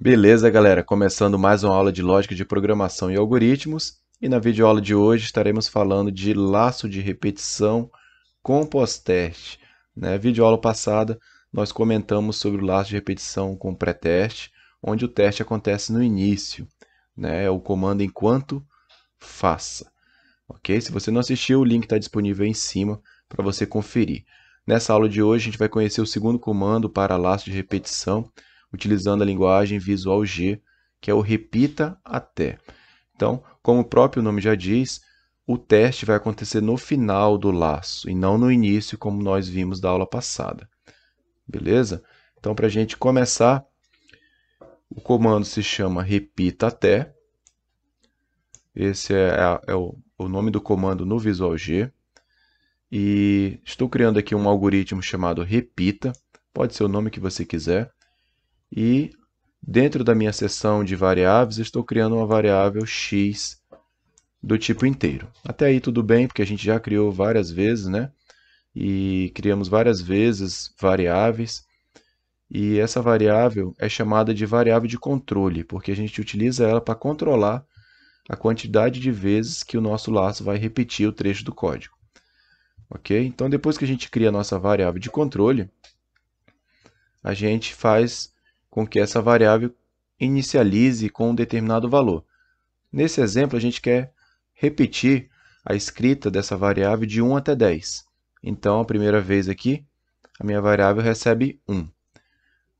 Beleza, galera? Começando mais uma aula de Lógica de Programação e Algoritmos. E na videoaula de hoje estaremos falando de laço de repetição com post-teste. Na né? videoaula passada, nós comentamos sobre o laço de repetição com pré-teste, onde o teste acontece no início. Né? É o comando enquanto faça. Ok? Se você não assistiu, o link está disponível aí em cima para você conferir. Nessa aula de hoje, a gente vai conhecer o segundo comando para laço de repetição, utilizando a linguagem Visual G, que é o repita até. Então, como o próprio nome já diz, o teste vai acontecer no final do laço e não no início, como nós vimos da aula passada. Beleza? Então, para a gente começar, o comando se chama repita até. Esse é, a, é o, o nome do comando no Visual G. E estou criando aqui um algoritmo chamado repita. Pode ser o nome que você quiser e dentro da minha seção de variáveis estou criando uma variável x do tipo inteiro. Até aí tudo bem, porque a gente já criou várias vezes, né? E criamos várias vezes variáveis. E essa variável é chamada de variável de controle, porque a gente utiliza ela para controlar a quantidade de vezes que o nosso laço vai repetir o trecho do código. Ok? Então, depois que a gente cria a nossa variável de controle, a gente faz com que essa variável inicialize com um determinado valor. Nesse exemplo, a gente quer repetir a escrita dessa variável de 1 até 10. Então, a primeira vez aqui, a minha variável recebe 1.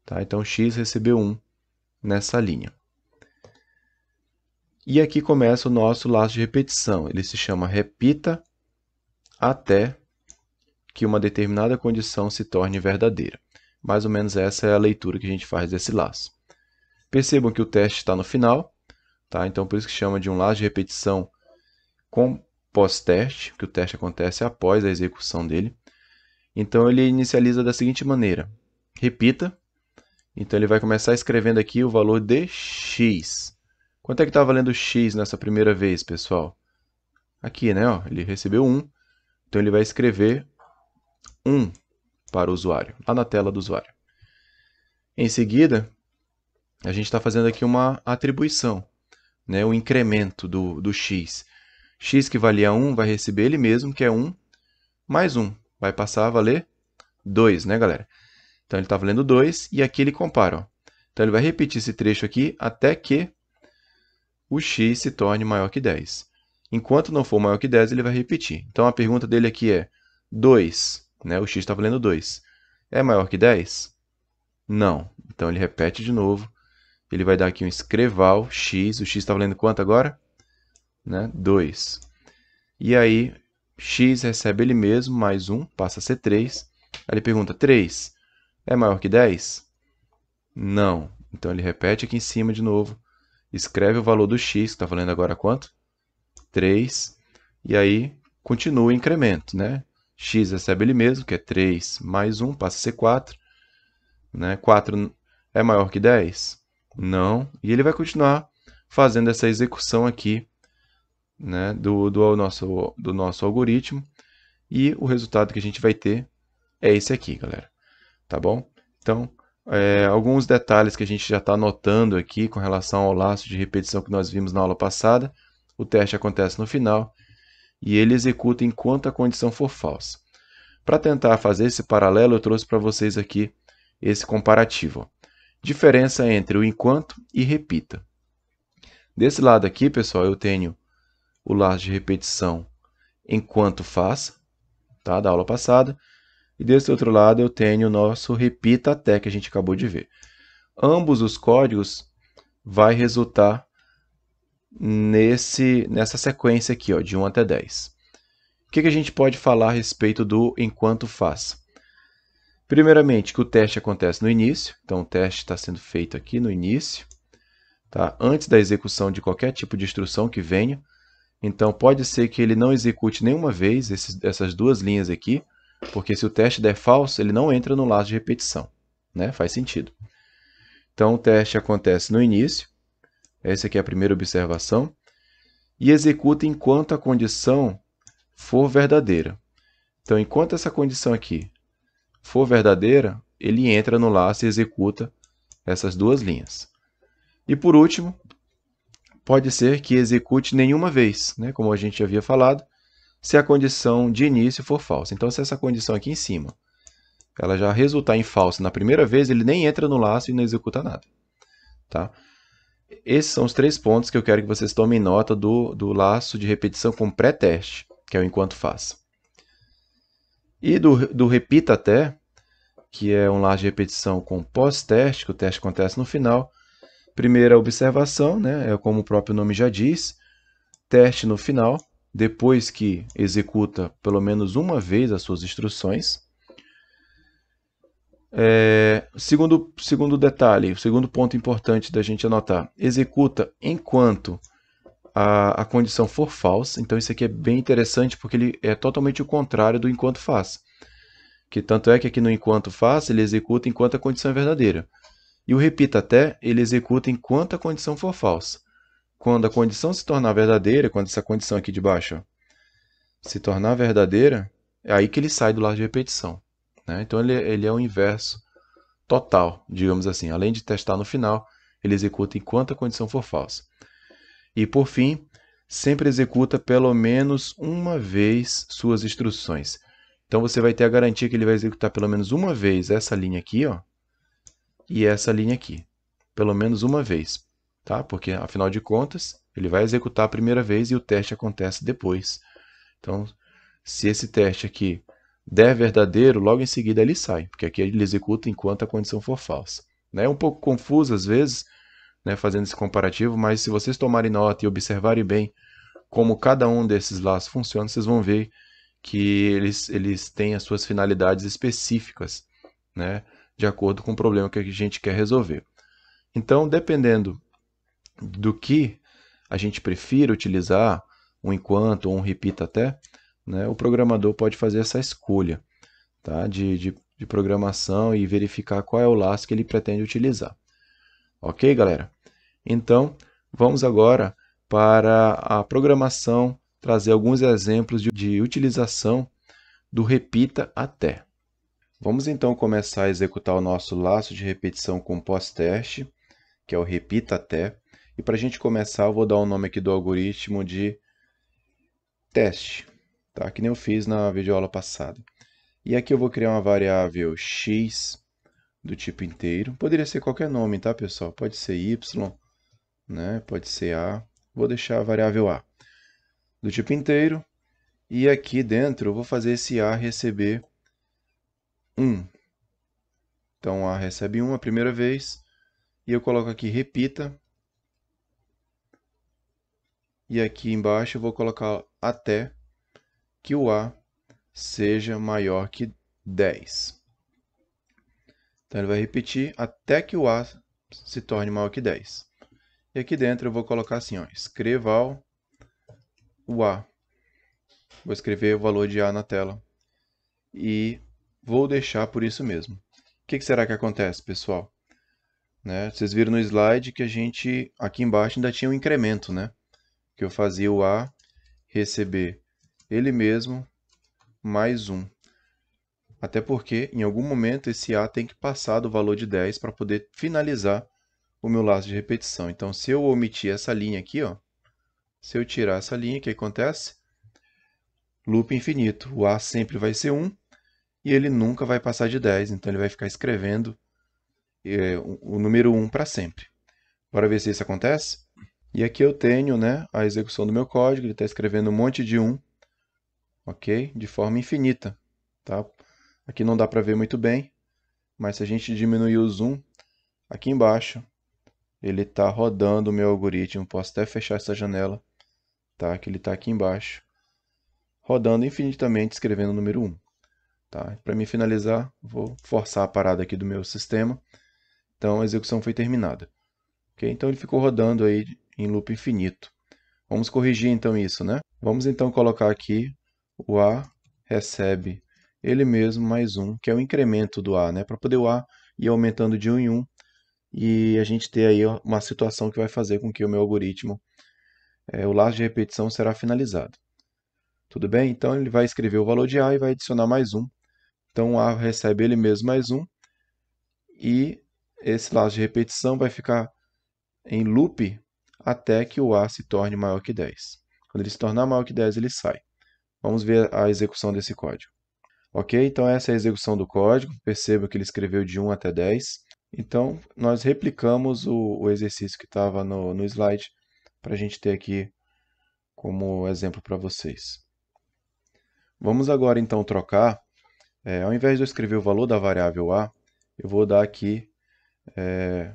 Tá? Então, x recebeu 1 nessa linha. E aqui começa o nosso laço de repetição. Ele se chama repita até que uma determinada condição se torne verdadeira. Mais ou menos essa é a leitura que a gente faz desse laço. Percebam que o teste está no final, tá? então por isso que chama de um laço de repetição com pós-teste, que o teste acontece após a execução dele. Então ele inicializa da seguinte maneira, repita, então ele vai começar escrevendo aqui o valor de x. Quanto é que está valendo x nessa primeira vez, pessoal? Aqui, né? Ó, ele recebeu 1, então ele vai escrever 1 para o usuário, lá tá na tela do usuário. Em seguida, a gente está fazendo aqui uma atribuição, né, o incremento do, do x. x que valia 1 vai receber ele mesmo, que é 1, mais 1. Vai passar a valer 2, né, galera? Então, ele está valendo 2 e aqui ele compara. Ó. Então, ele vai repetir esse trecho aqui até que o x se torne maior que 10. Enquanto não for maior que 10, ele vai repetir. Então, a pergunta dele aqui é 2 né? O x está valendo 2. É maior que 10? Não. Então ele repete de novo. Ele vai dar aqui um escreval x. O x está valendo quanto agora? Né? 2. E aí, x recebe ele mesmo, mais 1, passa a ser 3. Aí ele pergunta, 3 é maior que 10? Não. Então ele repete aqui em cima de novo. Escreve o valor do x, que está valendo agora quanto? 3. E aí, continua o incremento, né? x recebe ele mesmo, que é 3 mais 1, passa a ser 4. Né? 4 é maior que 10? Não. E ele vai continuar fazendo essa execução aqui né, do, do, nosso, do nosso algoritmo. E o resultado que a gente vai ter é esse aqui, galera. Tá bom? Então, é, alguns detalhes que a gente já está notando aqui com relação ao laço de repetição que nós vimos na aula passada. O teste acontece no final e ele executa enquanto a condição for falsa. Para tentar fazer esse paralelo, eu trouxe para vocês aqui esse comparativo. Diferença entre o enquanto e repita. Desse lado aqui, pessoal, eu tenho o laço de repetição enquanto faça, tá? da aula passada. E desse outro lado eu tenho o nosso repita até que a gente acabou de ver. Ambos os códigos vai resultar nesse, nessa sequência aqui, ó, de 1 até 10. O que, que a gente pode falar a respeito do enquanto faz? Primeiramente, que o teste acontece no início, então o teste está sendo feito aqui no início, tá? antes da execução de qualquer tipo de instrução que venha. Então, pode ser que ele não execute nenhuma vez esses, essas duas linhas aqui, porque se o teste der falso, ele não entra no laço de repetição. Né? Faz sentido. Então, o teste acontece no início, essa aqui é a primeira observação. E executa enquanto a condição for verdadeira. Então, enquanto essa condição aqui for verdadeira, ele entra no laço e executa essas duas linhas. E por último, pode ser que execute nenhuma vez, né? como a gente havia falado, se a condição de início for falsa. Então, se essa condição aqui em cima ela já resultar em falsa na primeira vez, ele nem entra no laço e não executa nada. Tá? Esses são os três pontos que eu quero que vocês tomem nota do, do laço de repetição com pré-teste, que é o enquanto faça. E do, do repita até, que é um laço de repetição com pós-teste, que o teste acontece no final. Primeira observação, né, é como o próprio nome já diz, teste no final, depois que executa pelo menos uma vez as suas instruções. É, segundo, segundo detalhe, segundo ponto importante da gente anotar, executa enquanto a, a condição for falsa. Então isso aqui é bem interessante porque ele é totalmente o contrário do enquanto faz. Que tanto é que aqui no enquanto faz, ele executa enquanto a condição é verdadeira. E o repita até, ele executa enquanto a condição for falsa. Quando a condição se tornar verdadeira, quando essa condição aqui de baixo ó, se tornar verdadeira, é aí que ele sai do lado de repetição. Né? Então ele, é, ele é o inverso total, digamos assim. Além de testar no final, ele executa enquanto a condição for falsa. E por fim, sempre executa pelo menos uma vez suas instruções. Então você vai ter a garantia que ele vai executar pelo menos uma vez essa linha aqui, ó, e essa linha aqui, pelo menos uma vez, tá? Porque afinal de contas, ele vai executar a primeira vez e o teste acontece depois. Então, se esse teste aqui der verdadeiro, logo em seguida ele sai, porque aqui ele executa enquanto a condição for falsa. Né? É um pouco confuso às vezes, né, fazendo esse comparativo, mas se vocês tomarem nota e observarem bem como cada um desses laços funciona, vocês vão ver que eles, eles têm as suas finalidades específicas, né, de acordo com o problema que a gente quer resolver. Então, dependendo do que a gente prefira utilizar, um enquanto ou um repeat até, né, o programador pode fazer essa escolha tá, de, de, de programação e verificar qual é o laço que ele pretende utilizar. Ok, galera? Então, vamos agora para a programação trazer alguns exemplos de, de utilização do repita até. Vamos então começar a executar o nosso laço de repetição com pós-teste, que é o repita até. E para a gente começar, eu vou dar o um nome aqui do algoritmo de teste tá? Que nem eu fiz na videoaula passada. E aqui eu vou criar uma variável x do tipo inteiro. Poderia ser qualquer nome, tá, pessoal? Pode ser y, né? Pode ser a. Vou deixar a variável a do tipo inteiro. E aqui dentro eu vou fazer esse a receber 1. Então a recebe 1 a primeira vez e eu coloco aqui repita. E aqui embaixo eu vou colocar até que o A seja maior que 10. Então ele vai repetir até que o A se torne maior que 10. E aqui dentro eu vou colocar assim, ó, escreval o A. Vou escrever o valor de A na tela e vou deixar por isso mesmo. O que, que será que acontece, pessoal? Né? Vocês viram no slide que a gente, aqui embaixo, ainda tinha um incremento, né? Que eu fazia o A receber ele mesmo mais um. Até porque, em algum momento, esse A tem que passar do valor de 10 para poder finalizar o meu laço de repetição. Então, se eu omitir essa linha aqui, ó, se eu tirar essa linha, o que acontece? Loop infinito. O A sempre vai ser 1 e ele nunca vai passar de 10. Então, ele vai ficar escrevendo é, o número 1 para sempre. Bora ver se isso acontece? E aqui eu tenho né, a execução do meu código. Ele está escrevendo um monte de 1 ok? De forma infinita, tá? Aqui não dá para ver muito bem, mas se a gente diminuir o zoom, aqui embaixo ele está rodando o meu algoritmo. Posso até fechar essa janela, tá? Que ele está aqui embaixo, rodando infinitamente, escrevendo o número 1. Tá? Para me finalizar, vou forçar a parada aqui do meu sistema. Então a execução foi terminada. Okay? Então ele ficou rodando aí em loop infinito. Vamos corrigir então isso, né? Vamos então colocar aqui o A recebe ele mesmo mais um, que é o incremento do A, né? Para poder o A ir aumentando de um em um e a gente ter aí uma situação que vai fazer com que o meu algoritmo, é, o laço de repetição, será finalizado. Tudo bem? Então ele vai escrever o valor de A e vai adicionar mais um. Então o A recebe ele mesmo mais um e esse laço de repetição vai ficar em loop até que o A se torne maior que 10. Quando ele se tornar maior que 10, ele sai. Vamos ver a execução desse código. Ok, então essa é a execução do código. Perceba que ele escreveu de 1 até 10. Então, nós replicamos o, o exercício que estava no, no slide para a gente ter aqui como exemplo para vocês. Vamos agora então trocar. É, ao invés de eu escrever o valor da variável a, eu vou dar aqui é,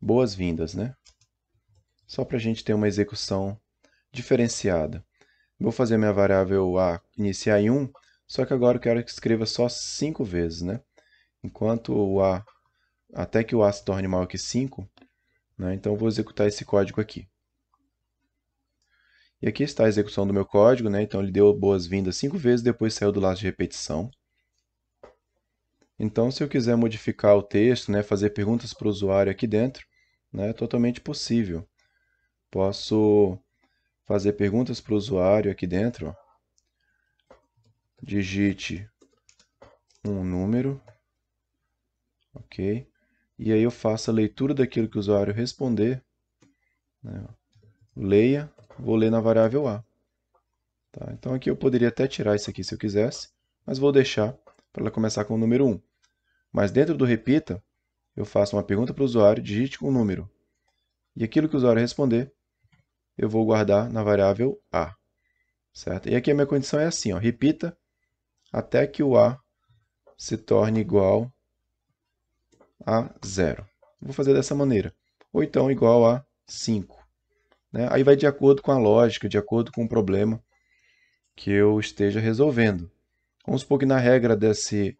boas-vindas, né? Só para a gente ter uma execução diferenciada. Vou fazer minha variável A iniciar em 1, só que agora eu quero que escreva só 5 vezes, né? Enquanto o A, até que o A se torne maior que 5, né? então eu vou executar esse código aqui. E aqui está a execução do meu código, né? então ele deu boas-vindas 5 vezes, depois saiu do laço de repetição. Então, se eu quiser modificar o texto, né, fazer perguntas para o usuário aqui dentro, né, é totalmente possível. Posso fazer perguntas para o usuário aqui dentro. Digite um número, ok? E aí eu faço a leitura daquilo que o usuário responder. Né? Leia, vou ler na variável A. Tá, então aqui eu poderia até tirar isso aqui se eu quisesse, mas vou deixar para ela começar com o número 1. Mas dentro do repita, eu faço uma pergunta para o usuário, digite um número. E aquilo que o usuário responder, eu vou guardar na variável a, certo? E aqui a minha condição é assim, ó, repita até que o a se torne igual a zero. Vou fazer dessa maneira. Ou então igual a 5. Né? Aí vai de acordo com a lógica, de acordo com o problema que eu esteja resolvendo. Vamos supor que na regra desse,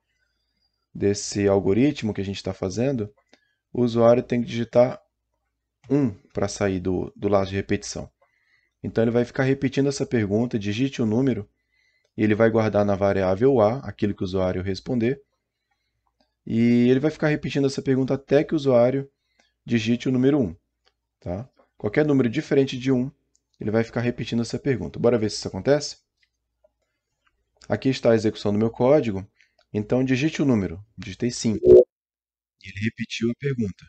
desse algoritmo que a gente está fazendo, o usuário tem que digitar 1 para sair do, do laço de repetição. Então ele vai ficar repetindo essa pergunta, digite o um número, e ele vai guardar na variável A aquilo que o usuário responder. E ele vai ficar repetindo essa pergunta até que o usuário digite o número 1. Tá? Qualquer número diferente de 1, ele vai ficar repetindo essa pergunta. Bora ver se isso acontece? Aqui está a execução do meu código. Então, digite o número. Digitei 5. Ele repetiu a pergunta.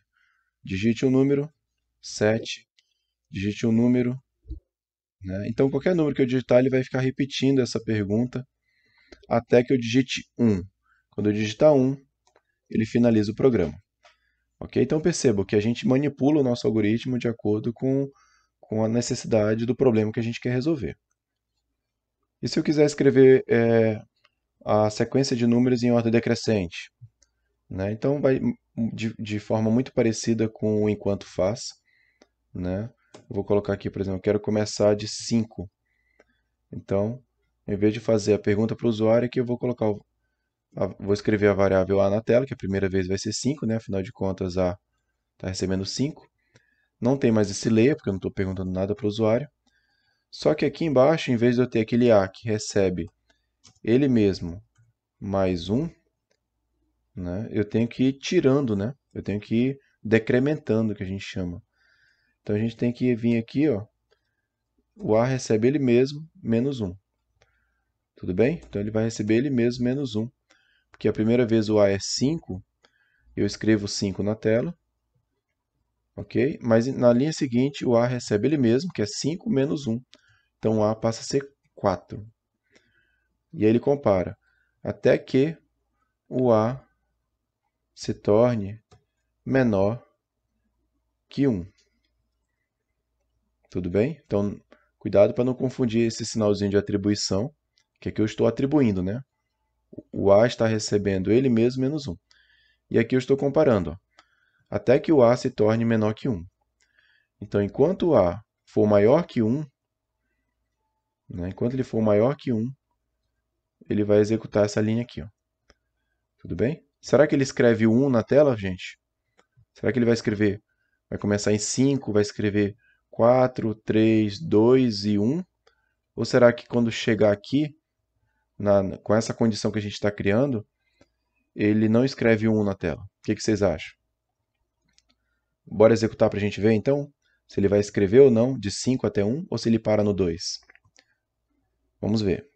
Digite o número. 7, digite um número. Né? Então, qualquer número que eu digitar, ele vai ficar repetindo essa pergunta até que eu digite 1. Quando eu digitar 1, ele finaliza o programa. Ok? Então, perceba que a gente manipula o nosso algoritmo de acordo com, com a necessidade do problema que a gente quer resolver. E se eu quiser escrever é, a sequência de números em ordem decrescente? Né? Então, vai de, de forma muito parecida com o enquanto faz né? Vou colocar aqui, por exemplo, quero começar de 5. Então, em vez de fazer a pergunta para o usuário, aqui eu vou colocar vou escrever a variável A na tela, que a primeira vez vai ser 5, né? Afinal de contas, A está recebendo 5. Não tem mais esse layer, porque eu não estou perguntando nada para o usuário. Só que aqui embaixo, em vez de eu ter aquele A que recebe ele mesmo mais 1, um, né? eu tenho que ir tirando, né? eu tenho que ir decrementando, que a gente chama. Então a gente tem que vir aqui, ó. O A recebe ele mesmo, menos 1. Tudo bem? Então ele vai receber ele mesmo, menos 1. Porque a primeira vez o A é 5, eu escrevo 5 na tela. Ok? Mas na linha seguinte, o A recebe ele mesmo, que é 5 menos 1. Então o A passa a ser 4. E aí ele compara. Até que o A se torne menor que 1. Tudo bem? Então, cuidado para não confundir esse sinalzinho de atribuição, que aqui é eu estou atribuindo, né? O A está recebendo ele mesmo menos 1. E aqui eu estou comparando, ó, até que o A se torne menor que 1. Então, enquanto o A for maior que 1, né, enquanto ele for maior que 1, ele vai executar essa linha aqui. Ó. Tudo bem? Será que ele escreve 1 na tela, gente? Será que ele vai escrever, vai começar em 5, vai escrever 4, 3, 2 e 1? Ou será que quando chegar aqui, na, com essa condição que a gente está criando, ele não escreve 1 na tela? O que, que vocês acham? Bora executar para a gente ver então se ele vai escrever ou não de 5 até 1 ou se ele para no 2. Vamos ver.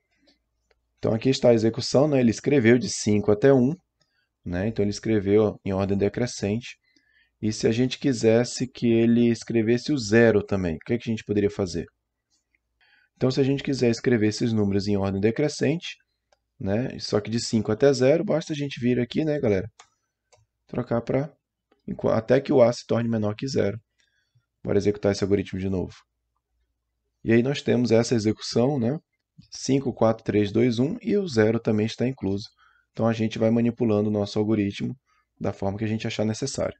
Então aqui está a execução, né? ele escreveu de 5 até 1, né? então ele escreveu em ordem decrescente. E se a gente quisesse que ele escrevesse o zero também, o que, é que a gente poderia fazer? Então, se a gente quiser escrever esses números em ordem decrescente, né, só que de 5 até 0, basta a gente vir aqui, né, galera? Trocar para até que o A se torne menor que zero. Bora executar esse algoritmo de novo. E aí nós temos essa execução, né? 5, 4, 3, 2, 1 e o zero também está incluso. Então a gente vai manipulando o nosso algoritmo da forma que a gente achar necessário.